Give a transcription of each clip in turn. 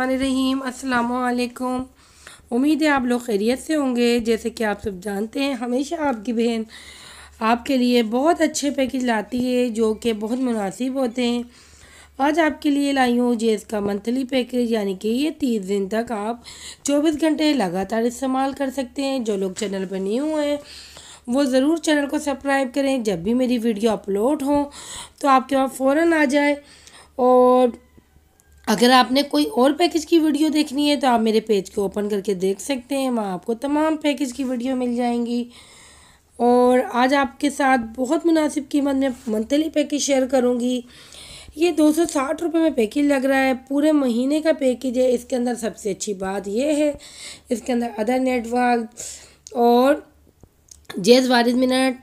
रहीम अस्सलाम उम्मीद है आप लोग खैरियत से होंगे जैसे कि आप सब जानते हैं हमेशा आपकी बहन आपके लिए बहुत अच्छे पैकेज लाती है जो कि बहुत मुनासिब होते हैं आज आपके लिए लाई हूँ जे इसका मंथली पैकेज यानी कि ये तीस दिन तक आप चौबीस घंटे लगातार इस्तेमाल कर सकते हैं जो लोग चैनल पर नहीं हुए हैं वो ज़रूर चैनल को सब्सक्राइब करें जब भी मेरी वीडियो अपलोड हो तो आपके पास फ़ौर आ जाए और अगर आपने कोई और पैकेज की वीडियो देखनी है तो आप मेरे पेज को ओपन करके देख सकते हैं वहाँ आपको तमाम पैकेज की वीडियो मिल जाएंगी और आज आपके साथ बहुत मुनासिब कीमत में मंथली पैकेज शेयर करूँगी ये दो सौ साठ रुपये में पैकेज लग रहा है पूरे महीने का पैकेज है इसके अंदर सबसे अच्छी बात यह है इसके अंदर अदर नेटवर्क और जेज वारिद मिनट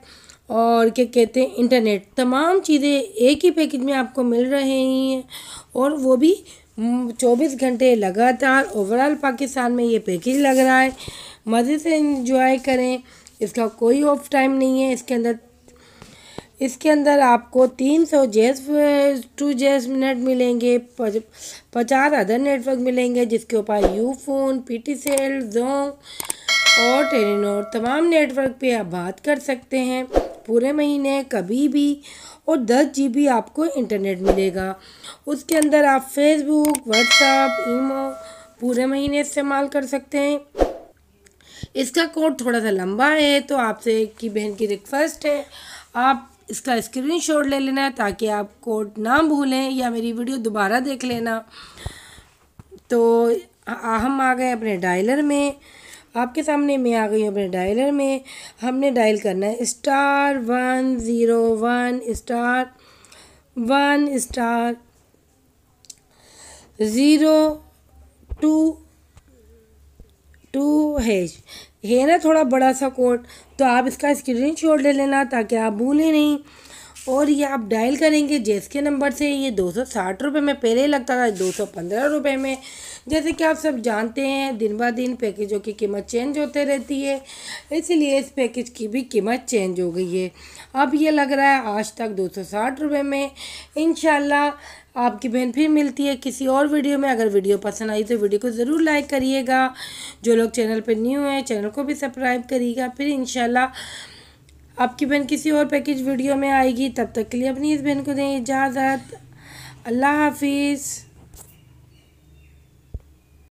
और क्या कहते हैं इंटरनेट तमाम चीज़ें एक ही पैकेज में आपको मिल रही हैं और वो भी चौबीस घंटे लगातार ओवरऑल पाकिस्तान में ये पैकेज लग रहा है मज़े से इंजॉय करें इसका कोई ऑफ टाइम नहीं है इसके अंदर इसके अंदर आपको तीन सौ जेस टू जेस मिनट मिलेंगे पचास अदर नेटवर्क मिलेंगे जिसके ऊपर Ufone P T cell जो और टेलीनोर तमाम नेटवर्क पे आप बात कर सकते हैं पूरे महीने कभी भी और दस जी आपको इंटरनेट मिलेगा उसके अंदर आप फेसबुक व्हाट्सएप ईमो पूरे महीने इस्तेमाल कर सकते हैं इसका कोड थोड़ा सा लंबा है तो आपसे की बहन की रिक्वेस्ट है आप इसका स्क्रीनशॉट ले लेना ताकि आप कोड ना भूलें या मेरी वीडियो दोबारा देख लेना तो हम आ गए अपने डायलर में आपके सामने मैं आ गई हूँ अपने डायलर में हमने डायल करना है star one zero one star one star zero two two है ना थोड़ा बड़ा सा कोड तो आप इसका स्क्रीन शॉट ले लेना ताकि आप भूलें नहीं और ये आप डायल करेंगे जेस के नंबर से ये दो सौ साठ रुपये में पहले लगता था दो सौ पंद्रह रुपये में जैसे कि आप सब जानते हैं दिन ब दिन पैकेजों की कीमत चेंज होते रहती है इसलिए इस पैकेज की भी कीमत चेंज हो गई है अब ये लग रहा है आज तक दो सौ साठ रुपये में इन आपकी बहन फिर मिलती है किसी और वीडियो में अगर वीडियो पसंद आई तो वीडियो को ज़रूर लाइक करिएगा जो लोग चैनल पर न्यू हैं चैनल को भी सब्सक्राइब करिएगा फिर इन आपकी बहन किसी और पैकेज वीडियो में आएगी तब तक के लिए अपनी इस बहन को दें इजाज़त अल्लाह हाफिज़